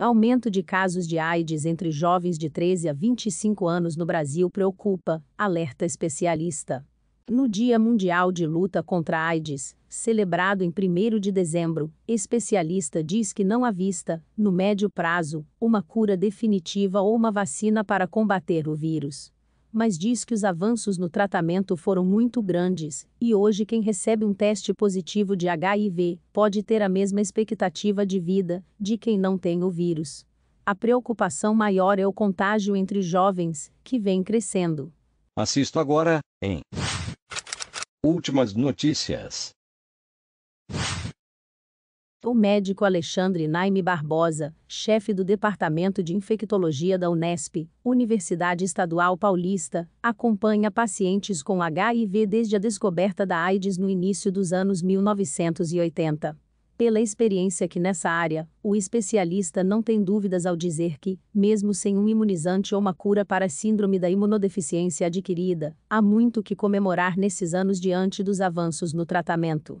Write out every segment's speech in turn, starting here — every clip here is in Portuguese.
Aumento de casos de AIDS entre jovens de 13 a 25 anos no Brasil preocupa, alerta especialista. No Dia Mundial de Luta contra a AIDS, celebrado em 1 de dezembro, especialista diz que não há vista, no médio prazo, uma cura definitiva ou uma vacina para combater o vírus mas diz que os avanços no tratamento foram muito grandes, e hoje quem recebe um teste positivo de HIV pode ter a mesma expectativa de vida de quem não tem o vírus. A preocupação maior é o contágio entre jovens, que vem crescendo. Assisto agora, em Últimas notícias. O médico Alexandre Naime Barbosa, chefe do Departamento de Infectologia da Unesp, Universidade Estadual Paulista, acompanha pacientes com HIV desde a descoberta da AIDS no início dos anos 1980. Pela experiência que nessa área, o especialista não tem dúvidas ao dizer que, mesmo sem um imunizante ou uma cura para a síndrome da imunodeficiência adquirida, há muito que comemorar nesses anos diante dos avanços no tratamento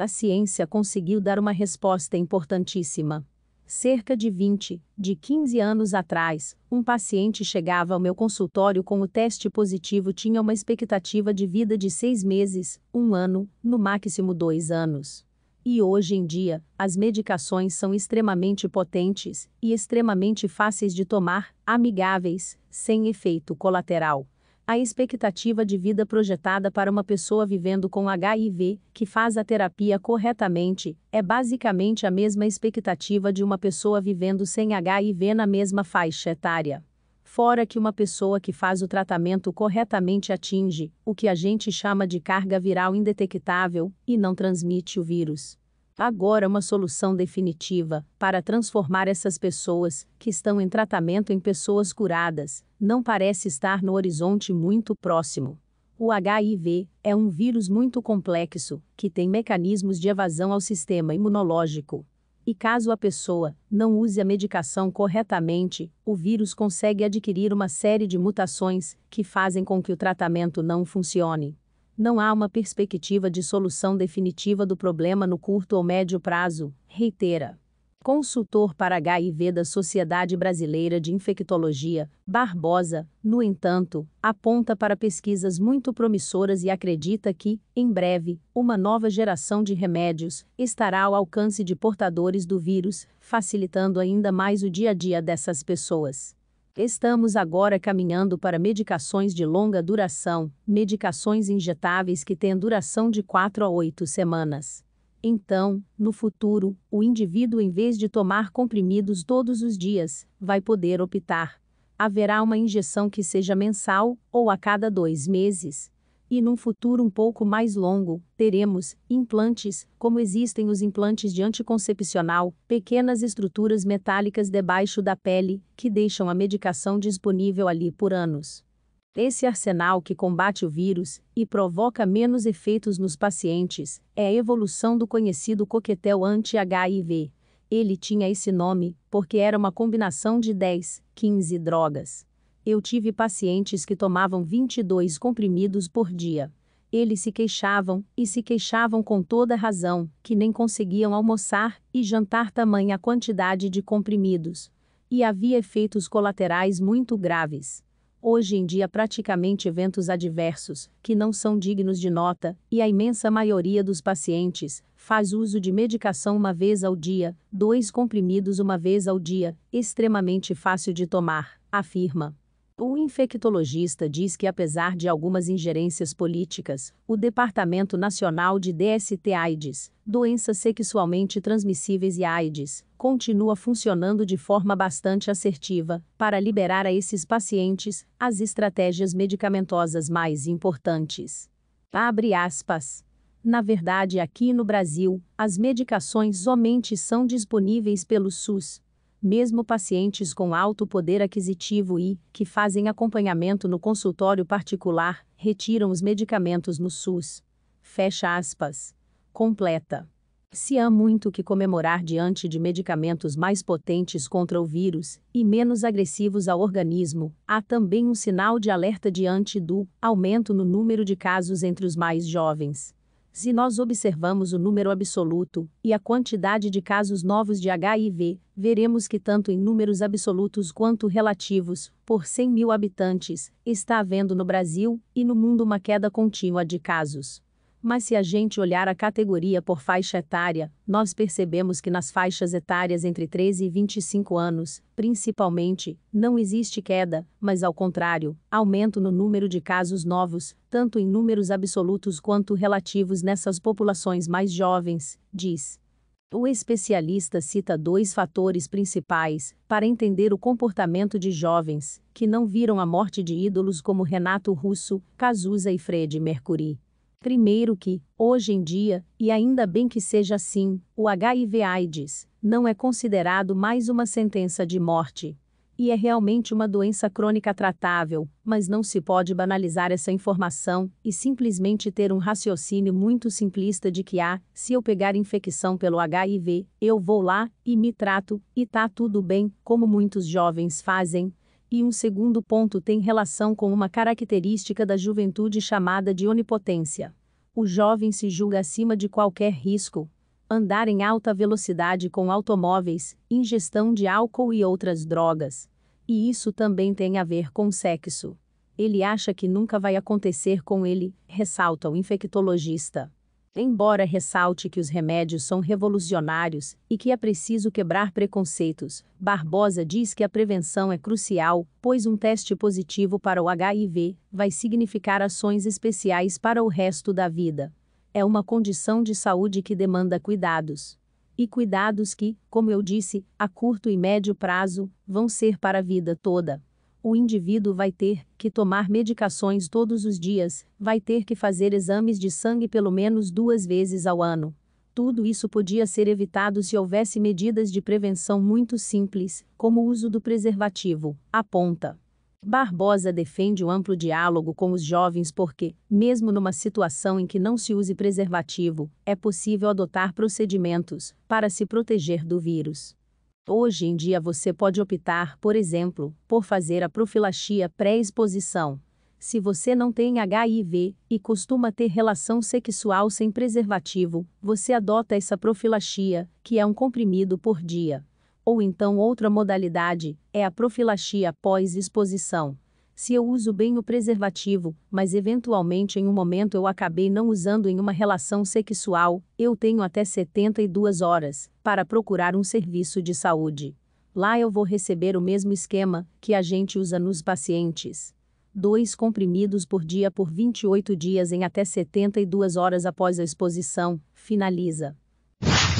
a ciência conseguiu dar uma resposta importantíssima. Cerca de 20, de 15 anos atrás, um paciente chegava ao meu consultório com o teste positivo tinha uma expectativa de vida de seis meses, um ano, no máximo dois anos. E hoje em dia, as medicações são extremamente potentes e extremamente fáceis de tomar, amigáveis, sem efeito colateral a expectativa de vida projetada para uma pessoa vivendo com HIV, que faz a terapia corretamente, é basicamente a mesma expectativa de uma pessoa vivendo sem HIV na mesma faixa etária. Fora que uma pessoa que faz o tratamento corretamente atinge o que a gente chama de carga viral indetectável e não transmite o vírus agora uma solução definitiva para transformar essas pessoas que estão em tratamento em pessoas curadas, não parece estar no horizonte muito próximo. O HIV é um vírus muito complexo que tem mecanismos de evasão ao sistema imunológico. E caso a pessoa não use a medicação corretamente, o vírus consegue adquirir uma série de mutações que fazem com que o tratamento não funcione não há uma perspectiva de solução definitiva do problema no curto ou médio prazo, reitera. Consultor para HIV da Sociedade Brasileira de Infectologia, Barbosa, no entanto, aponta para pesquisas muito promissoras e acredita que, em breve, uma nova geração de remédios estará ao alcance de portadores do vírus, facilitando ainda mais o dia a dia dessas pessoas. Estamos agora caminhando para medicações de longa duração, medicações injetáveis que têm duração de 4 a 8 semanas. Então, no futuro, o indivíduo, em vez de tomar comprimidos todos os dias, vai poder optar. Haverá uma injeção que seja mensal ou a cada dois meses e num futuro um pouco mais longo, teremos implantes, como existem os implantes de anticoncepcional, pequenas estruturas metálicas debaixo da pele, que deixam a medicação disponível ali por anos. Esse arsenal que combate o vírus e provoca menos efeitos nos pacientes é a evolução do conhecido coquetel anti-HIV. Ele tinha esse nome porque era uma combinação de 10, 15 drogas. Eu tive pacientes que tomavam 22 comprimidos por dia. Eles se queixavam, e se queixavam com toda razão, que nem conseguiam almoçar e jantar tamanha quantidade de comprimidos. E havia efeitos colaterais muito graves hoje em dia praticamente eventos adversos, que não são dignos de nota, e a imensa maioria dos pacientes faz uso de medicação uma vez ao dia, dois comprimidos uma vez ao dia, extremamente fácil de tomar, afirma infectologista diz que, apesar de algumas ingerências políticas, o Departamento Nacional de DST-AIDS, doenças sexualmente transmissíveis e AIDS, continua funcionando de forma bastante assertiva para liberar a esses pacientes as estratégias medicamentosas mais importantes. Abre aspas. Na verdade, aqui no Brasil, as medicações somente são disponíveis pelo SUS, mesmo pacientes com alto poder aquisitivo e que fazem acompanhamento no consultório particular, retiram os medicamentos no SUS. Fecha aspas. Completa. Se há muito que comemorar diante de medicamentos mais potentes contra o vírus e menos agressivos ao organismo, há também um sinal de alerta diante do aumento no número de casos entre os mais jovens. Se nós observamos o número absoluto e a quantidade de casos novos de HIV, veremos que, tanto em números absolutos quanto relativos, por 100 mil habitantes, está havendo no Brasil e no mundo uma queda contínua de casos. Mas se a gente olhar a categoria por faixa etária, nós percebemos que nas faixas etárias entre 13 e 25 anos, principalmente, não existe queda, mas ao contrário, aumento no número de casos novos, tanto em números absolutos quanto relativos nessas populações mais jovens, diz. O especialista cita dois fatores principais para entender o comportamento de jovens que não viram a morte de ídolos como Renato Russo, Cazuza e Fred Mercury. Primeiro que, hoje em dia, e ainda bem que seja assim, o HIV/AIDS não é considerado mais uma sentença de morte. E é realmente uma doença crônica tratável, mas não se pode banalizar essa informação e simplesmente ter um raciocínio muito simplista de que, ah, se eu pegar infecção pelo HIV, eu vou lá e me trato, e tá tudo bem, como muitos jovens fazem, e um segundo ponto tem relação com uma característica da juventude chamada de onipotência. O jovem se julga acima de qualquer risco. Andar em alta velocidade com automóveis, ingestão de álcool e outras drogas. E isso também tem a ver com sexo. Ele acha que nunca vai acontecer com ele, ressalta o infectologista. Embora ressalte que os remédios são revolucionários e que é preciso quebrar preconceitos, Barbosa diz que a prevenção é crucial, pois um teste positivo para o HIV vai significar ações especiais para o resto da vida. É uma condição de saúde que demanda cuidados. E cuidados que, como eu disse, a curto e médio prazo, vão ser para a vida toda o indivíduo vai ter que tomar medicações todos os dias, vai ter que fazer exames de sangue pelo menos duas vezes ao ano. Tudo isso podia ser evitado se houvesse medidas de prevenção muito simples, como o uso do preservativo, aponta. Barbosa defende o amplo diálogo com os jovens porque, mesmo numa situação em que não se use preservativo, é possível adotar procedimentos para se proteger do vírus. Hoje em dia você pode optar, por exemplo, por fazer a profilaxia pré-exposição. Se você não tem HIV e costuma ter relação sexual sem preservativo, você adota essa profilaxia, que é um comprimido por dia. Ou então outra modalidade é a profilaxia pós-exposição se eu uso bem o preservativo, mas eventualmente em um momento eu acabei não usando em uma relação sexual, eu tenho até 72 horas para procurar um serviço de saúde. Lá eu vou receber o mesmo esquema que a gente usa nos pacientes. Dois comprimidos por dia por 28 dias em até 72 horas após a exposição, finaliza.